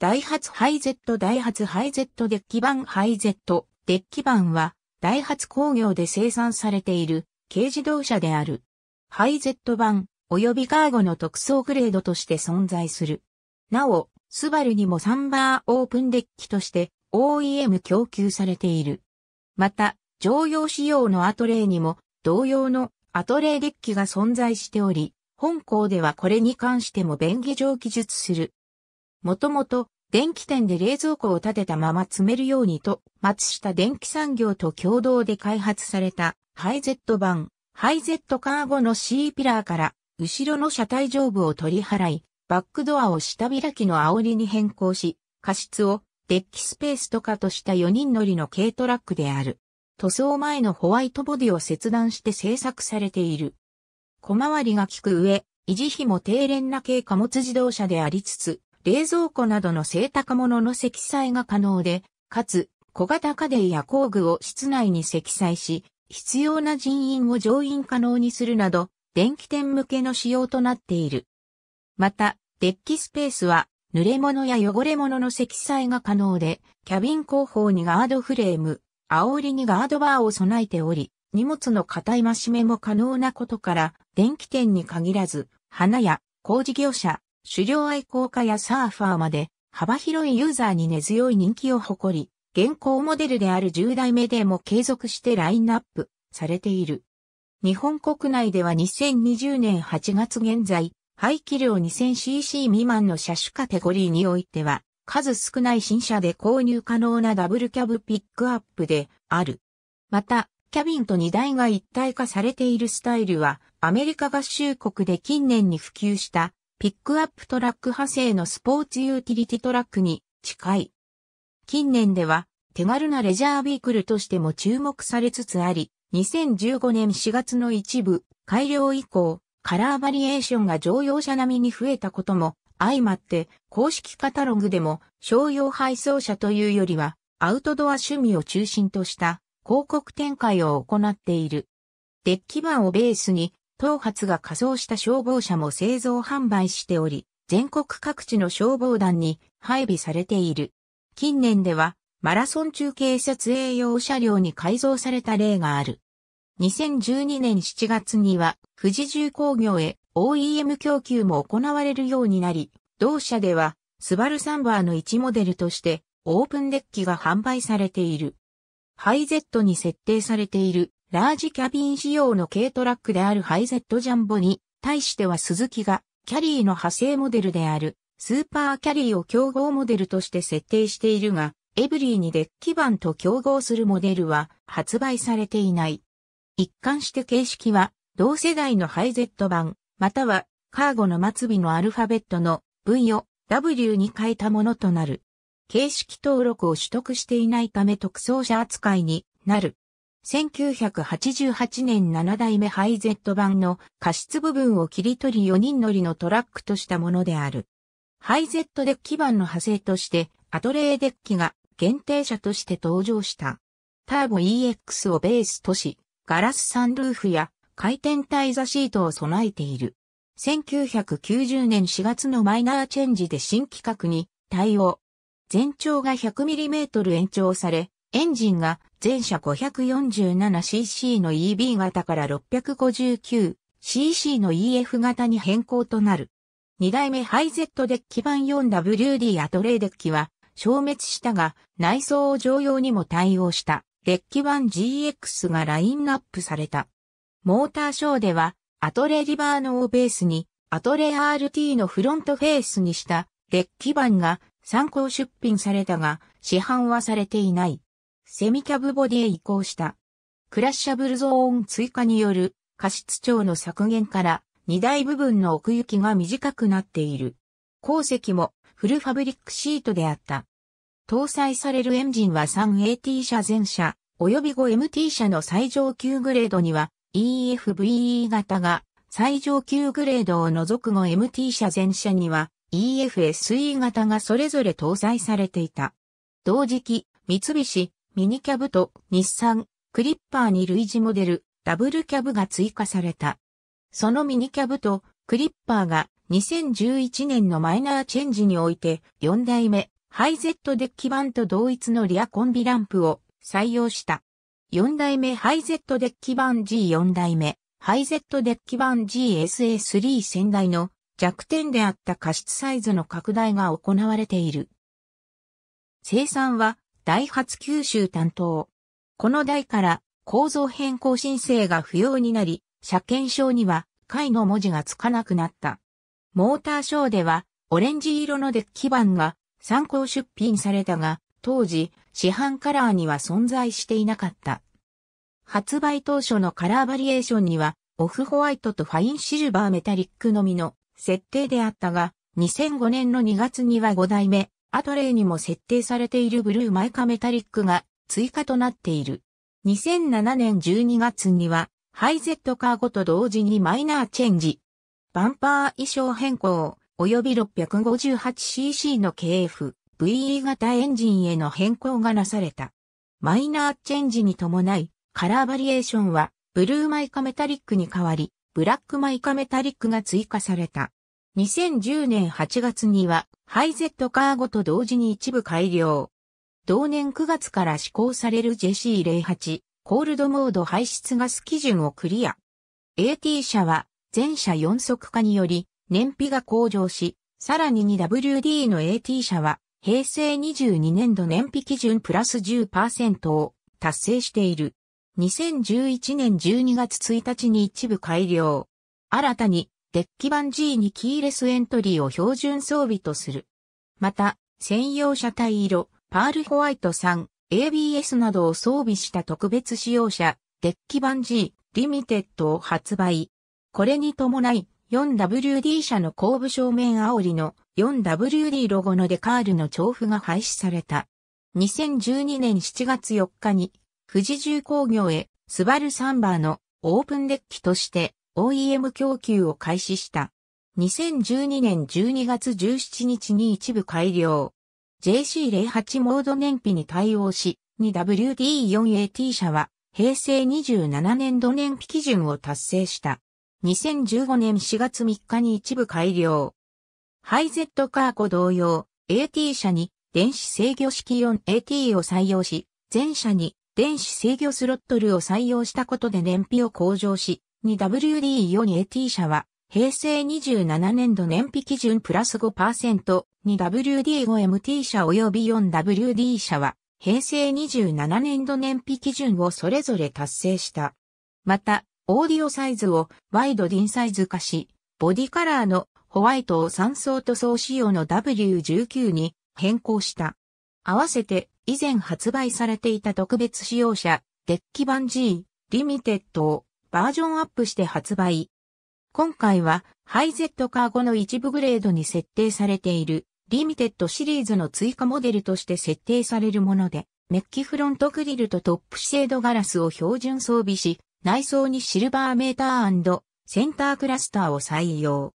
ダイハツハイゼットダイハツハイゼットデッキ版ハイゼットデッキ版はダイハツ工業で生産されている軽自動車である。ハイゼット版及びカーゴの特装グレードとして存在する。なお、スバルにもサンバーオープンデッキとして OEM 供給されている。また、乗用仕様のアトレイにも同様のアトレイデッキが存在しており、本校ではこれに関しても便宜上記述する。もともと電気店で冷蔵庫を立てたまま詰めるようにと、松下電気産業と共同で開発されたハイゼット版、ハイゼットカー後の C ピラーから後ろの車体上部を取り払い、バックドアを下開きの煽りに変更し、過失をデッキスペースとかとした4人乗りの軽トラックである。塗装前のホワイトボディを切断して製作されている。小回りが利く上、維持費も低廉な軽貨物自動車でありつつ、冷蔵庫などの製高物の積載が可能で、かつ、小型家電や工具を室内に積載し、必要な人員を乗員可能にするなど、電気店向けの仕様となっている。また、デッキスペースは、濡れ物や汚れ物の積載が可能で、キャビン後方にガードフレーム、煽りにガードバーを備えており、荷物の買い増し目も可能なことから、電気店に限らず、花や工事業者、狩猟愛好家やサーファーまで幅広いユーザーに根強い人気を誇り、現行モデルである10代目でも継続してラインナップされている。日本国内では2020年8月現在、排気量 2000cc 未満の車種カテゴリーにおいては、数少ない新車で購入可能なダブルキャブピックアップである。また、キャビンと荷台が一体化されているスタイルは、アメリカ合衆国で近年に普及したピックアップトラック派生のスポーツユーティリティトラックに近い。近年では手軽なレジャービークルとしても注目されつつあり、2015年4月の一部改良以降、カラーバリエーションが乗用車並みに増えたことも相まって公式カタログでも商用配送車というよりはアウトドア趣味を中心とした広告展開を行っている。デッキ板をベースに頭髪が仮装した消防車も製造販売しており、全国各地の消防団に配備されている。近年では、マラソン中継撮影用車両に改造された例がある。2012年7月には、富士重工業へ OEM 供給も行われるようになり、同社では、スバルサンバーの1モデルとして、オープンデッキが販売されている。ハイゼットに設定されているラージキャビン仕様の軽トラックであるハイゼットジャンボに、対してはスズキが、キャリーの派生モデルである、スーパーキャリーを競合モデルとして設定しているが、エブリーにデッキ版と競合するモデルは発売されていない。一貫して形式は、同世代のハイゼット版、または、カーゴの末尾のアルファベットの V を W に変えたものとなる。形式登録を取得していないため特装者扱いになる。1988年7代目ハイゼット版の過失部分を切り取り4人乗りのトラックとしたものである。ハイゼットデッキ版の派生としてアトレーデッキが限定車として登場した。ターボ EX をベースとし、ガラスサンルーフや回転体座シートを備えている。1990年4月のマイナーチェンジで新規格に対応。全長が 100mm 延長され、エンジンが全車 547cc の EB 型から 659cc の EF 型に変更となる。2代目ハイゼットデッキ版 4WD アトレイデッキは消滅したが内装を常用にも対応したデッキ版 GX がラインナップされた。モーターショーではアトレリバーノをベースにアトレ RT のフロントフェースにしたデッキ版が参考出品されたが市販はされていない。セミキャブボディへ移行した。クラッシャブルゾーン追加による過失長の削減から荷台部分の奥行きが短くなっている。鉱石もフルファブリックシートであった。搭載されるエンジンは 3AT 車全車、及び 5MT 車の最上級グレードには EFVE 型が、最上級グレードを除く 5MT 車全車には EFSE 型がそれぞれ搭載されていた。同時期、三菱、ミニキャブと日産、クリッパーに類似モデル、ダブルキャブが追加された。そのミニキャブとクリッパーが2011年のマイナーチェンジにおいて4代目ハイゼットデッキ版と同一のリアコンビランプを採用した。4代目ハイゼットデッキ版 G4 代目ハイゼットデッキ版 GSA3 先代の弱点であった過失サイズの拡大が行われている。生産はダイハツ九州担当。この台から構造変更申請が不要になり、車検証には回の文字がつかなくなった。モーターショーではオレンジ色のデッキ板が参考出品されたが、当時市販カラーには存在していなかった。発売当初のカラーバリエーションにはオフホワイトとファインシルバーメタリックのみの設定であったが、2005年の2月には5代目アトレイにも設定されているブルーマイカメタリックが追加となっている。2007年12月には、ハイゼットカーごと同時にマイナーチェンジ。バンパー衣装変更、及び 658cc の KF、VE 型エンジンへの変更がなされた。マイナーチェンジに伴い、カラーバリエーションは、ブルーマイカメタリックに変わり、ブラックマイカメタリックが追加された。2010年8月には、ハイゼットカーゴと同時に一部改良。同年9月から施行されるジェシー0 8コールドモード排出ガス基準をクリア。AT 車は全車4速化により燃費が向上し、さらに 2WD の AT 車は平成22年度燃費基準プラス10%を達成している。2011年12月1日に一部改良。新たにデッキ版 G にキーレスエントリーを標準装備とする。また、専用車体色、パールホワイト3、ABS などを装備した特別使用車、デッキ版 G、リミテッドを発売。これに伴い、4WD 車の後部正面煽りの 4WD ロゴのデカールの調布が廃止された。2012年7月4日に、富士重工業へ、スバルサンバーのオープンデッキとして OEM 供給を開始した。2012年12月17日に一部改良。JC08 モード燃費に対応し、2WD4AT 社は平成27年度燃費基準を達成した。2015年4月3日に一部改良。ハイゼットカーコ同様、AT 社に電子制御式 4AT を採用し、全社に電子制御スロットルを採用したことで燃費を向上し、2 WD4 に AT 社は、平成27年度燃費基準プラス5% 2 WD5MT 社及び 4WD 社は、平成27年度燃費基準をそれぞれ達成した。また、オーディオサイズをワイドディンサイズ化し、ボディカラーのホワイトを3層塗装仕様の W19 に変更した。合わせて以前発売されていた特別使用車、デッキ版 G、リミテッドをバージョンアップして発売。今回はハイゼットカー後の一部グレードに設定されているリミテッドシリーズの追加モデルとして設定されるもので、メッキフロントグリルとトップシェードガラスを標準装備し、内装にシルバーメーターセンタークラスターを採用。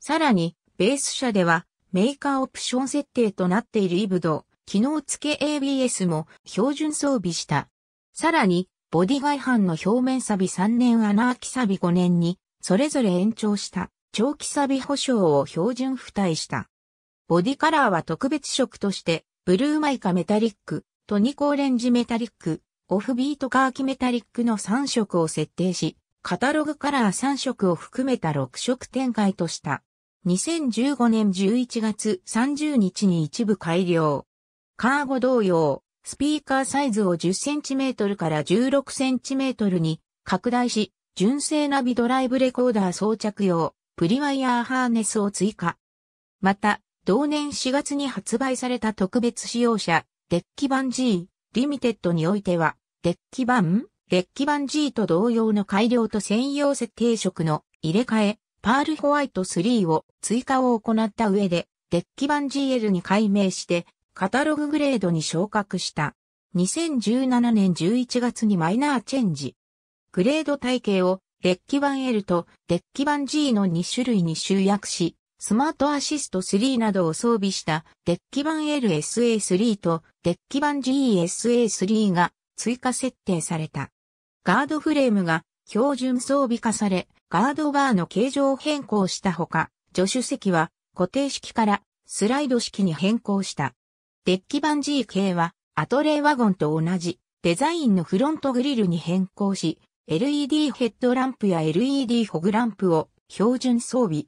さらに、ベース車ではメーカーオプション設定となっているイブド、機能付け ABS も標準装備した。さらに、ボディ外反の表面錆3年穴開き錆5年に、それぞれ延長した長期錆保証を標準付帯した。ボディカラーは特別色として、ブルーマイカメタリック、トニコオレンジメタリック、オフビートカーキメタリックの3色を設定し、カタログカラー3色を含めた6色展開とした。2015年11月30日に一部改良。カーゴ同様、スピーカーサイズを 10cm から 16cm に拡大し、純正ナビドライブレコーダー装着用、プリワイヤーハーネスを追加。また、同年4月に発売された特別使用車、デッキ版 G、リミテッドにおいては、デッキ版デッキ版 G と同様の改良と専用設定色の入れ替え、パールホワイト3を追加を行った上で、デッキ版 GL に改名して、カタロググレードに昇格した。2017年11月にマイナーチェンジ。グレード体系をデッキ版 L とデッキ版 G の2種類に集約し、スマートアシスト3などを装備したデッキ版 LSA3 とデッキ版 GSA3 が追加設定された。ガードフレームが標準装備化され、ガードバーの形状を変更したほか、助手席は固定式からスライド式に変更した。デッキ版 G 系は、アトレイワゴンと同じ、デザインのフロントグリルに変更し、LED ヘッドランプや LED ホグランプを標準装備。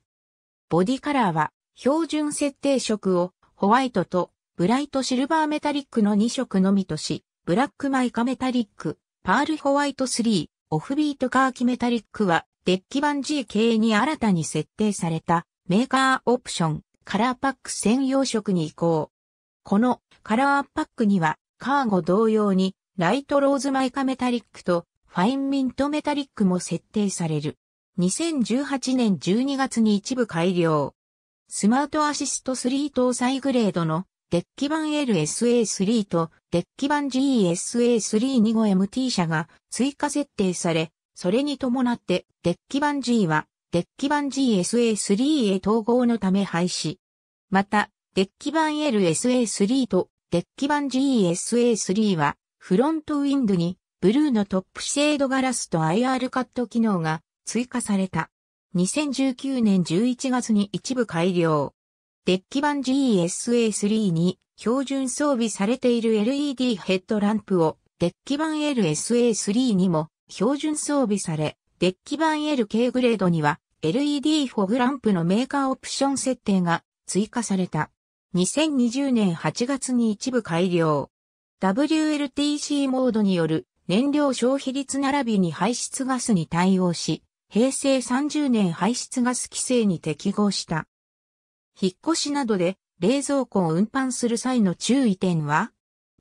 ボディカラーは、標準設定色をホワイトとブライトシルバーメタリックの2色のみとし、ブラックマイカメタリック、パールホワイト3、オフビートカーキメタリックは、デッキ版 G 系に新たに設定されたメーカーオプション、カラーパック専用色に移行。このカラーパックにはカーゴ同様にライトローズマイカメタリックとファインミントメタリックも設定される。2018年12月に一部改良。スマートアシスト3搭載グレードのデッキ版 LSA3 とデッキ版 GSA325MT 車が追加設定され、それに伴ってデッキ版 G はデッキ版 GSA3 へ統合のため廃止。また、デッキ版 LSA3 とデッキ版 GSA3 はフロントウィンドにブルーのトップシェードガラスと IR カット機能が追加された。2019年11月に一部改良。デッキ版 GSA3 に標準装備されている LED ヘッドランプをデッキ版 LSA3 にも標準装備され、デッキ版 LK グレードには LED フォグランプのメーカーオプション設定が追加された。2020年8月に一部改良。WLTC モードによる燃料消費率並びに排出ガスに対応し、平成30年排出ガス規制に適合した。引っ越しなどで冷蔵庫を運搬する際の注意点は、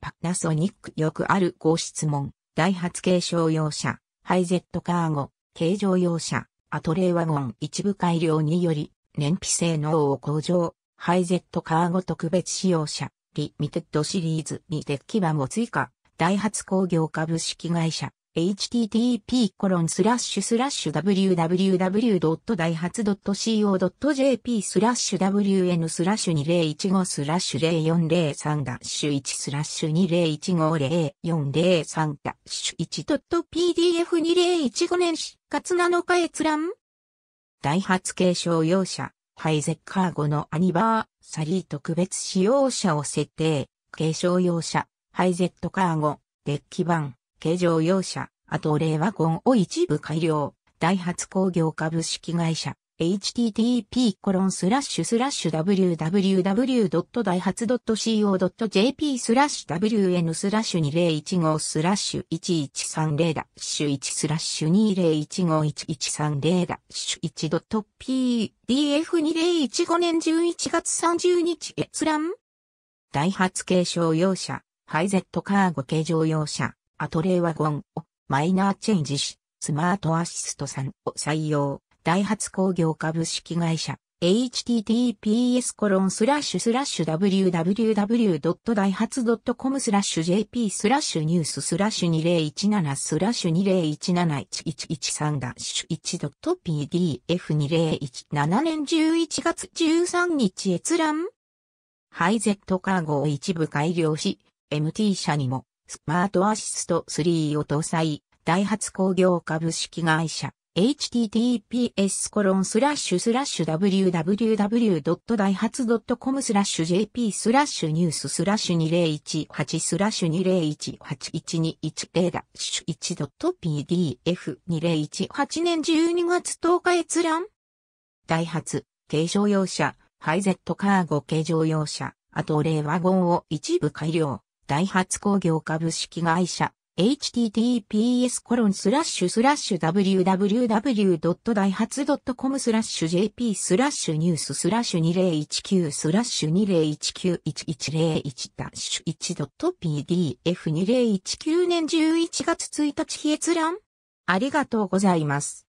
パナソニックよくあるご質問、ダイハツ軽商用車、ハイゼットカーゴ、軽乗用車、アトレイワゴン一部改良により燃費性能を向上。ハイゼットカーゴ特別使用車、リミテッドシリーズにデッキ版を追加、ダイハツ工業株式会社、http コロンスラッシュスラッシュ www.daihatsu.co.jp スラッシュ wn スラッシュ2015スラッシュ0403ダッシュ1スラッシュ20150403ダッシュ 1.pdf2015 年4月7日閲覧ダイハツ継承用車ハイゼッカーゴのアニバーサリー特別使用者を設定、継承用車、ハイゼットカーゴデッキ版、軽乗用車、あと令和ゴンを一部改良、ダイハツ工業株式会社、http://www.daihatsu.co.jp コロンススララッッシシュュスラッシュ wn スラッシュ2015スラッシュ1130ダッシュ1スラッシュ2015号1130ダッシュ 1.pdf2015 年11月30日閲覧ダイハツ軽商用車、ハイゼットカーゴ軽乗用車、アトレーワゴンをマイナーチェンジし、スマートアシストさんを採用。ダイハツ工業株式会社 https コロンスラッシュスラッシュ www.daihatsu.com スラッシュ jp スラッシュニューススラッシュ2017スラッシュ20171113ダッシュ 1.pdf2017 年11月13日閲覧ハイゼットカーゴを一部改良し MT 社にもスマートアシスト3を搭載ダイハツ工業株式会社 https コロンスラッシュスラッシュ www.daihatsu.com スラッシュ jp スラッシュニューススラッシュ2018スラッシュ20181210ダッシュ 1.pdf2018 年12月10日閲覧ダイハツ、軽乗用車、ハイゼットカーゴ軽乗用車、あと令和号を一部改良、ダイハツ工業株式会社、https コロンスラッシュスラッシュ www.daihatsu.com スラッシュ jp スラッシュニューススラッシュ2019スラッシュ 20191101-1.pdf2019 年11月1日閲覧ありがとうございます。